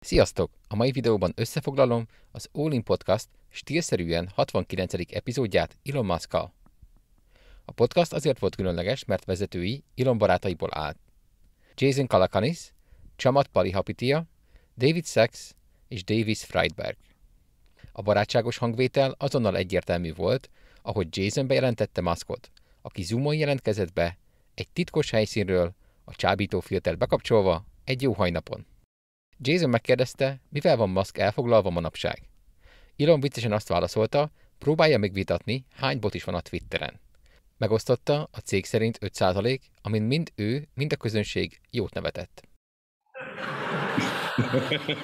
Sziasztok! A mai videóban összefoglalom az All In Podcast stílszerűen 69. epizódját Elon musk -kal. A podcast azért volt különleges, mert vezetői Elon barátaiból állt. Jason Kalakanis, Chamat Palihapitia, David Sachs és Davis Friedberg. A barátságos hangvétel azonnal egyértelmű volt, ahogy Jason bejelentette Muskot, aki zoomon jelentkezett be, egy titkos helyszínről, a csábító filter bekapcsolva, egy jó hajnapon. Jason megkérdezte, mivel van maszk elfoglalva manapság. Elon viccesen azt válaszolta, próbálja még vitatni, hány bot is van a Twitteren. Megosztotta a cég szerint 5%, amin mind ő, mind a közönség jót nevetett. I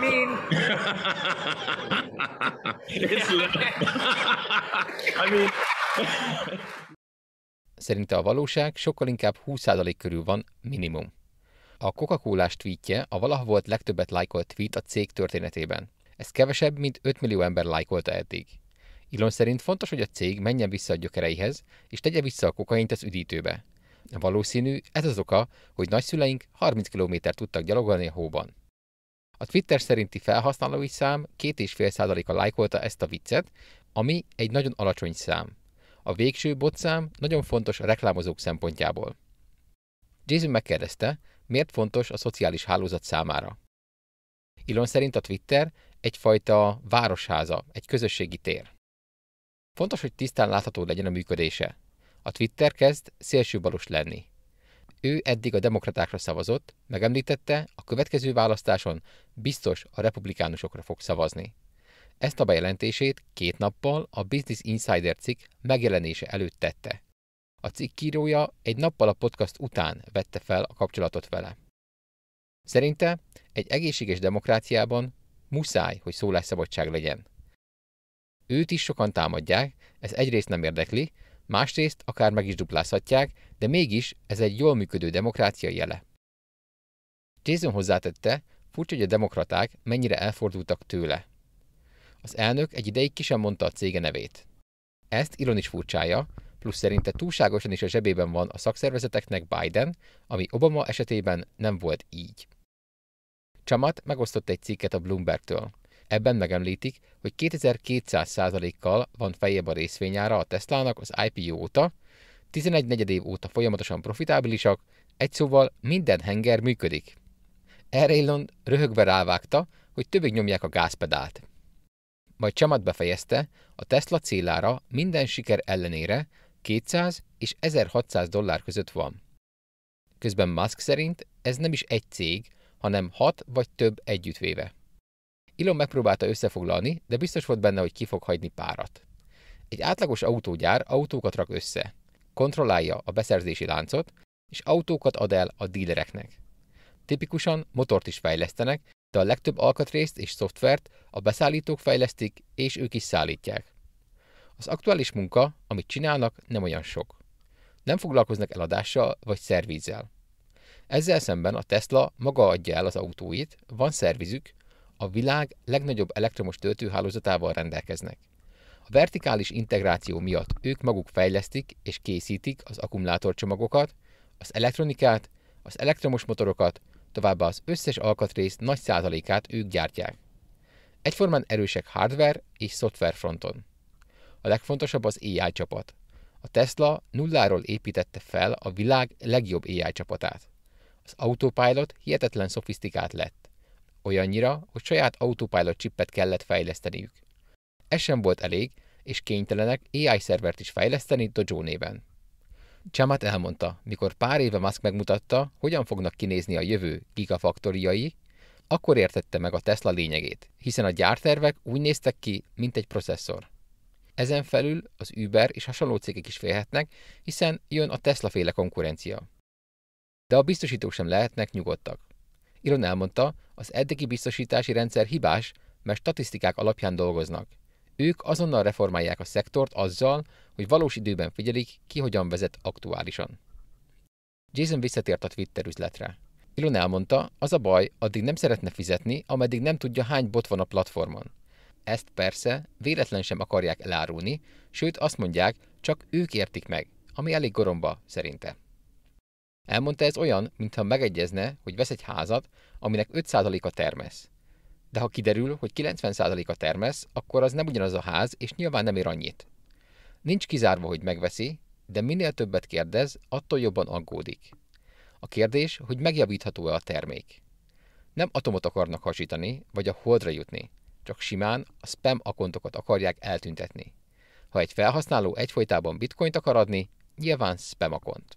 mean, I mean... Szerinte a valóság sokkal inkább 20% körül van minimum. A Coca-Cola tweetje a valaha volt legtöbbet lájkolt tweet a cég történetében. Ez kevesebb, mint 5 millió ember lájkolta eddig. Elon szerint fontos, hogy a cég menjen vissza a gyökereihez, és tegye vissza a kokaint az üdítőbe. Valószínű, ez az oka, hogy nagyszüleink 30 km tudtak gyalogolni a hóban. A Twitter szerinti felhasználói szám 2,5 a lájkolta ezt a viccet, ami egy nagyon alacsony szám. A végső botszám nagyon fontos a reklámozók szempontjából. Jason megkérdezte, miért fontos a szociális hálózat számára. Ilon szerint a Twitter egyfajta városháza, egy közösségi tér. Fontos, hogy tisztán látható legyen a működése. A Twitter kezd szélsőbalos lenni. Ő eddig a demokratákra szavazott, megemlítette, a következő választáson biztos a republikánusokra fog szavazni. Ezt a bejelentését két nappal a Business Insider cikk megjelenése előtt tette. A cikkírója egy nappal a podcast után vette fel a kapcsolatot vele. Szerinte egy egészséges demokráciában muszáj, hogy szólásszabadság legyen. Őt is sokan támadják, ez egyrészt nem érdekli, másrészt akár meg is duplázhatják, de mégis ez egy jól működő demokrácia jele. Jason hozzátette, furcsa, hogy a demokraták mennyire elfordultak tőle. Az elnök egy ideig ki sem mondta a cége nevét. Ezt Ilon is furcsája, plusz szerinte túlságosan is a zsebében van a szakszervezeteknek Biden, ami Obama esetében nem volt így. Csamat megosztott egy cikket a Bloomberg-től. Ebben megemlítik, hogy 2200%-kal van feljebb a részvényára a Teslának az IPO óta, 11 negyed év óta folyamatosan profitábilisak, egy szóval minden henger működik. Erre Elon röhögve rávágta, hogy többig nyomják a gázpedált. Majd Csamat befejezte, a Tesla célára minden siker ellenére 200 és 1600 dollár között van. Közben Musk szerint ez nem is egy cég, hanem hat vagy több együttvéve. Elon megpróbálta összefoglalni, de biztos volt benne, hogy ki fog hagyni párat. Egy átlagos autógyár autókat rak össze, kontrollálja a beszerzési láncot, és autókat ad el a dílereknek. Tipikusan motort is fejlesztenek, de a legtöbb alkatrészt és szoftvert a beszállítók fejlesztik, és ők is szállítják. Az aktuális munka, amit csinálnak, nem olyan sok. Nem foglalkoznak eladással vagy szervízzel. Ezzel szemben a Tesla maga adja el az autóit, van szervizük, a világ legnagyobb elektromos töltőhálózatával rendelkeznek. A vertikális integráció miatt ők maguk fejlesztik és készítik az akkumulátorcsomagokat, az elektronikát, az elektromos motorokat, továbbá az összes alkatrész nagy százalékát ők gyártják. Egyformán erősek hardware és szoftver fronton. A legfontosabb az AI csapat. A Tesla nulláról építette fel a világ legjobb AI csapatát. Az Autopilot hihetetlen szofisztikált lett. Olyannyira, hogy saját Autopilot chipet kellett fejleszteniük. Ez sem volt elég, és kénytelenek AI szervert is fejleszteni Dojo néven. Csamat elmondta, mikor pár éve Musk megmutatta, hogyan fognak kinézni a jövő gigafaktoriai, akkor értette meg a Tesla lényegét, hiszen a gyártervek úgy néztek ki, mint egy processzor. Ezen felül az Uber és hasonló cégek is félhetnek, hiszen jön a Tesla féle konkurencia. De a biztosítók sem lehetnek nyugodtak. Elon elmondta, az eddigi biztosítási rendszer hibás, mert statisztikák alapján dolgoznak. Ők azonnal reformálják a szektort azzal, hogy valós időben figyelik, ki hogyan vezet aktuálisan. Jason visszatért a Twitter üzletre. Elon elmondta, az a baj, addig nem szeretne fizetni, ameddig nem tudja hány bot van a platformon. Ezt persze véletlen sem akarják elárulni, sőt azt mondják, csak ők értik meg, ami elég goromba szerinte. Elmondta ez olyan, mintha megegyezne, hogy vesz egy házat, aminek 5%-a termesz. De ha kiderül, hogy 90%-a termesz, akkor az nem ugyanaz a ház, és nyilván nem ér annyit. Nincs kizárva, hogy megveszi, de minél többet kérdez, attól jobban aggódik. A kérdés, hogy megjavítható-e a termék. Nem atomot akarnak hasítani, vagy a holdra jutni, csak simán a spam akontokat akarják eltüntetni. Ha egy felhasználó egyfolytában bitcoint akar adni, nyilván spam akont.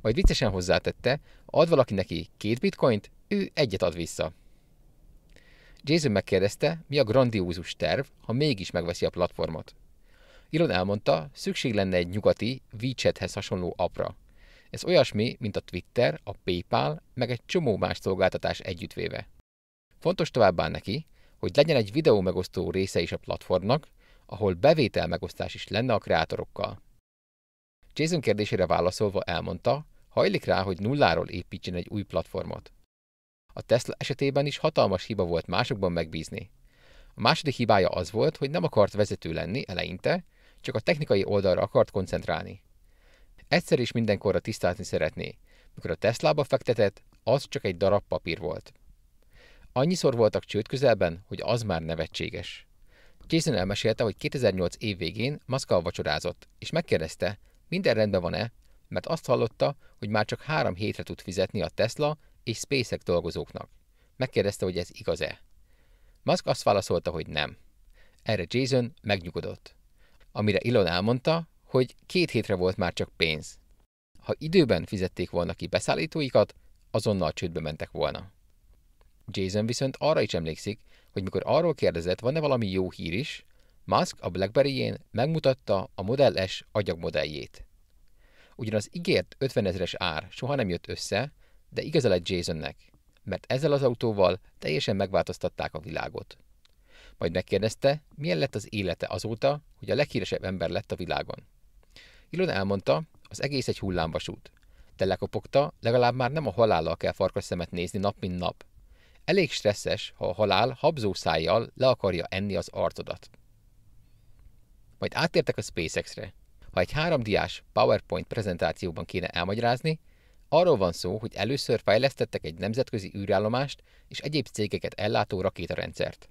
Majd viccesen hozzátette, ad valaki neki két bitcoint, ő egyet ad vissza. Jason megkérdezte, mi a grandiózus terv, ha mégis megveszi a platformot. Elon elmondta, szükség lenne egy nyugati, WeChathez hasonló apra. Ez olyasmi, mint a Twitter, a PayPal, meg egy csomó más szolgáltatás együttvéve. Fontos továbbá neki, hogy legyen egy videó megosztó része is a platformnak, ahol bevétel megosztás is lenne a kreátorokkal. Jason kérdésére válaszolva elmondta, hajlik rá, hogy nulláról építsen egy új platformot. A Tesla esetében is hatalmas hiba volt másokban megbízni. A második hibája az volt, hogy nem akart vezető lenni eleinte, csak a technikai oldalra akart koncentrálni. Egyszer is mindenkorra tisztázni szeretné, mikor a Teslába fektetett, az csak egy darab papír volt. Annyiszor voltak csőd közelben, hogy az már nevetséges. Jason elmesélte, hogy 2008 év végén Maszkal vacsorázott, és megkérdezte, minden rendben van-e, mert azt hallotta, hogy már csak három hétre tud fizetni a Tesla és SpaceX dolgozóknak. Megkérdezte, hogy ez igaz-e. Musk azt válaszolta, hogy nem. Erre Jason megnyugodott. Amire Elon elmondta, hogy két hétre volt már csak pénz. Ha időben fizették volna ki beszállítóikat, azonnal csődbe mentek volna. Jason viszont arra is emlékszik, hogy mikor arról kérdezett, van-e valami jó hír is, Musk a BlackBerry-jén megmutatta a Model S agyagmodelljét. Ugyan az ígért 50 ezeres ár soha nem jött össze, de igaza lett Jasonnek, mert ezzel az autóval teljesen megváltoztatták a világot. Majd megkérdezte, milyen lett az élete azóta, hogy a leghíresebb ember lett a világon. Ilon elmondta, az egész egy hullámvasút, de lekopogta, legalább már nem a halállal kell farkas szemet nézni nap mint nap, Elég stresszes, ha a halál habzó szájjal le akarja enni az arcodat. Majd átértek a SpaceX-re. Ha egy háromdiás PowerPoint prezentációban kéne elmagyarázni, arról van szó, hogy először fejlesztettek egy nemzetközi űrállomást és egyéb cégeket ellátó rakétarendszert.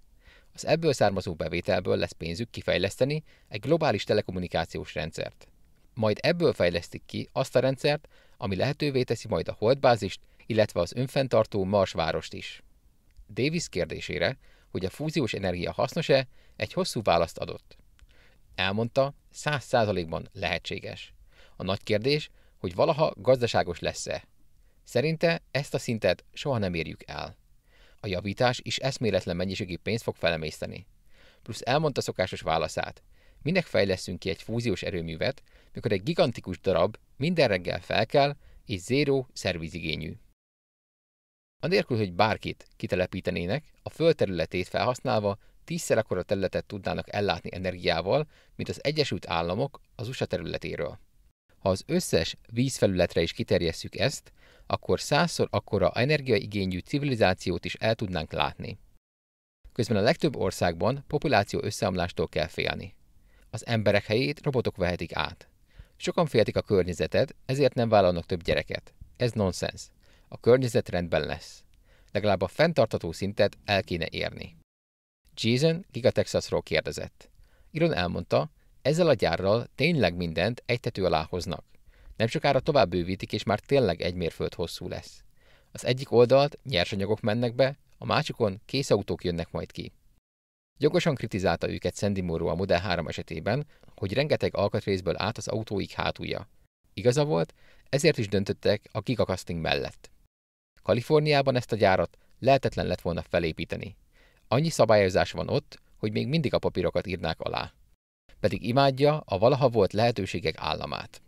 Az ebből származó bevételből lesz pénzük kifejleszteni egy globális telekommunikációs rendszert. Majd ebből fejlesztik ki azt a rendszert, ami lehetővé teszi majd a holdbázist, illetve az önfenntartó Marsvárost is. Davis kérdésére, hogy a fúziós energia hasznos-e, egy hosszú választ adott. Elmondta, száz százalékban lehetséges. A nagy kérdés, hogy valaha gazdaságos lesz-e. Szerinte ezt a szintet soha nem érjük el. A javítás is eszméletlen mennyiségű pénzt fog felemészteni. Plusz elmondta szokásos válaszát. Minek fejleszünk ki egy fúziós erőművet, mikor egy gigantikus darab minden reggel fel kell, és zéró szervizigényű. Anélkül, hogy bárkit kitelepítenének, a föld területét felhasználva tízszer akkora területet tudnának ellátni energiával, mint az Egyesült Államok az USA területéről. Ha az összes vízfelületre is kiterjesszük ezt, akkor százszor akkora energiaigényű civilizációt is el tudnánk látni. Közben a legtöbb országban populáció összeomlástól kell félni. Az emberek helyét robotok vehetik át. Sokan féltik a környezetet, ezért nem vállalnak több gyereket. Ez nonsens a környezet rendben lesz. Legalább a fenntartató szintet el kéne érni. Jason Giga Texasról kérdezett. Iron elmondta, ezzel a gyárral tényleg mindent tető alá hoznak. Nem sokára tovább bővítik, és már tényleg egy mérföld hosszú lesz. Az egyik oldalt nyersanyagok mennek be, a másikon kész autók jönnek majd ki. Jogosan kritizálta őket Sandy Morrow a Model 3 esetében, hogy rengeteg alkatrészből állt az autóik hátulja. Igaza volt, ezért is döntöttek a gigacasting mellett. Kaliforniában ezt a gyárat lehetetlen lett volna felépíteni. Annyi szabályozás van ott, hogy még mindig a papírokat írnák alá. Pedig imádja a valaha volt lehetőségek államát.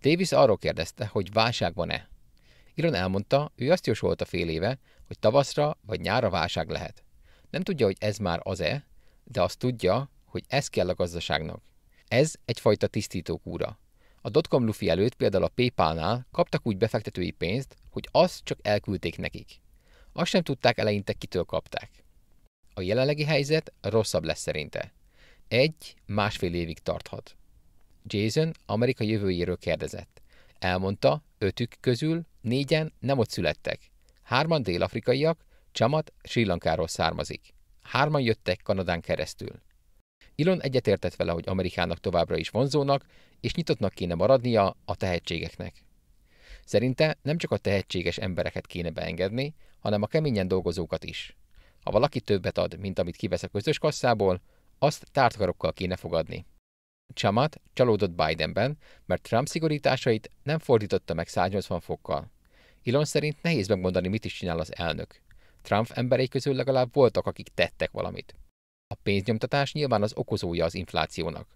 Davis arról kérdezte, hogy válság van-e. Iron elmondta, ő azt jósolta fél éve, hogy tavaszra vagy nyára válság lehet. Nem tudja, hogy ez már az-e, de azt tudja, hogy ez kell a gazdaságnak. Ez egyfajta tisztítókúra. A dotcom lufi előtt például a PayPal-nál kaptak úgy befektetői pénzt, hogy azt csak elküldték nekik. Azt sem tudták eleinte kitől kapták. A jelenlegi helyzet rosszabb lesz szerinte. Egy, másfél évig tarthat. Jason Amerika jövőjéről kérdezett. Elmondta, ötük közül négyen nem ott születtek. Hárman dél-afrikaiak, Csamat Sri Lankáról származik. Hárman jöttek Kanadán keresztül. Ilon egyetértett vele, hogy Amerikának továbbra is vonzónak, és nyitottnak kéne maradnia a tehetségeknek. Szerinte nem csak a tehetséges embereket kéne beengedni, hanem a keményen dolgozókat is. Ha valaki többet ad, mint amit kivesz a közös kasszából, azt tártkarokkal kéne fogadni. Csamat csalódott Bidenben, mert Trump szigorításait nem fordította meg 180 fokkal. Ilon szerint nehéz megmondani, mit is csinál az elnök. Trump emberei közül legalább voltak, akik tettek valamit. A pénznyomtatás nyilván az okozója az inflációnak.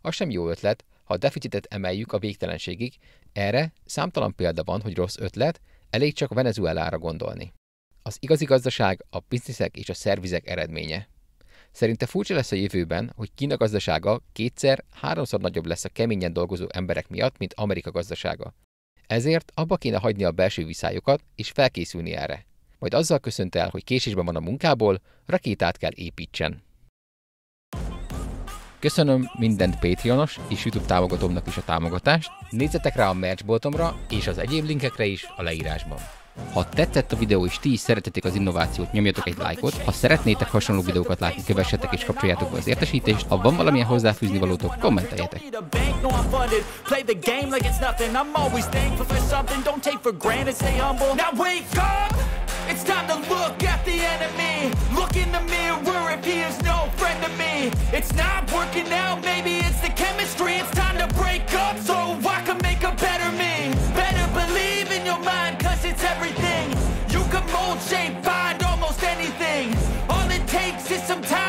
Az sem jó ötlet, ha a deficitet emeljük a végtelenségig, erre számtalan példa van, hogy rossz ötlet, elég csak Venezuelára gondolni. Az igazi gazdaság a bizniszek és a szervizek eredménye. Szerinte furcsa lesz a jövőben, hogy Kína gazdasága kétszer, háromszor nagyobb lesz a keményen dolgozó emberek miatt, mint Amerika gazdasága. Ezért abba kéne hagyni a belső viszályokat és felkészülni erre. Majd azzal köszönt el, hogy késésben van a munkából, rakétát kell építsen. Köszönöm minden Patreonos és YouTube támogatómnak is a támogatást, nézzetek rá a merchboltomra és az egyéb linkekre is a leírásban. Ha tetszett a videó és ti is szeretetek az innovációt, nyomjatok egy lájkot. Ha szeretnétek hasonló videókat látni, kövessetek és kapcsoljátok be az értesítést. Ha van valamilyen hozzáfűzni valótok, kommenteljetek. It's time to look at the enemy Look in the mirror if he is no friend to me It's not working out, maybe it's the chemistry It's time to break up so I can make a better me Better believe in your mind cause it's everything You can mold, shape, find almost anything All it takes is some time